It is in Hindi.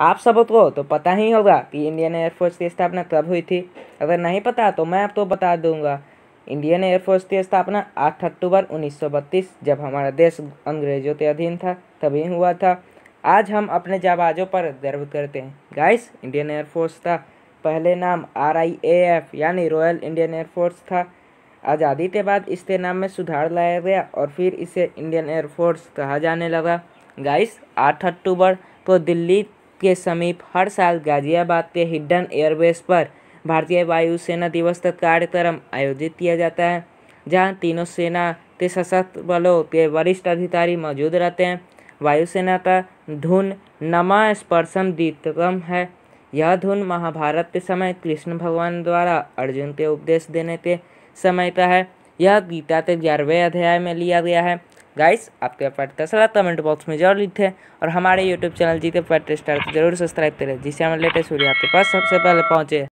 आप सब को तो पता ही होगा कि इंडियन एयरफोर्स की स्थापना कब हुई थी अगर नहीं पता तो मैं आपको तो बता दूंगा इंडियन एयरफोर्स की स्थापना 8 अक्टूबर 1932 जब हमारा देश अंग्रेजों के अधीन था तभी हुआ था आज हम अपने जाबाजों पर गर्व करते हैं गाइस इंडियन एयरफोर्स का पहले नाम आर आई ए एफ यानी रॉयल इंडियन एयरफोर्स था आज़ादी के बाद इसके नाम में सुधार लाया गया और फिर इसे इंडियन एयरफोर्स कहा जाने लगा गाइस 8 अक्टूबर को दिल्ली के समीप हर साल गाजियाबाद के हिडन एयरबेस पर भारतीय वायुसेना दिवस का कार्यक्रम आयोजित किया जाता है जहां तीनों सेना के सशस्त्र बलों के वरिष्ठ अधिकारी मौजूद रहते हैं वायुसेना का धुन नमा स्पर्शम दीतकम है यह धुन महाभारत के समय कृष्ण भगवान द्वारा अर्जुन के उपदेश देने के समय का है यह गीता के ग्यारहवें अध्याय में लिया गया है गाइस आपके पड़ता सलाह कमेंट बॉक्स में जरूर लिखे और हमारे यूट्यूब चैनल जीते पट स्टार को जरूर सब्सक्राइब करें जिससे हमारे लेटेस्ट वीडियो आपके पास सबसे पहले पहुँचे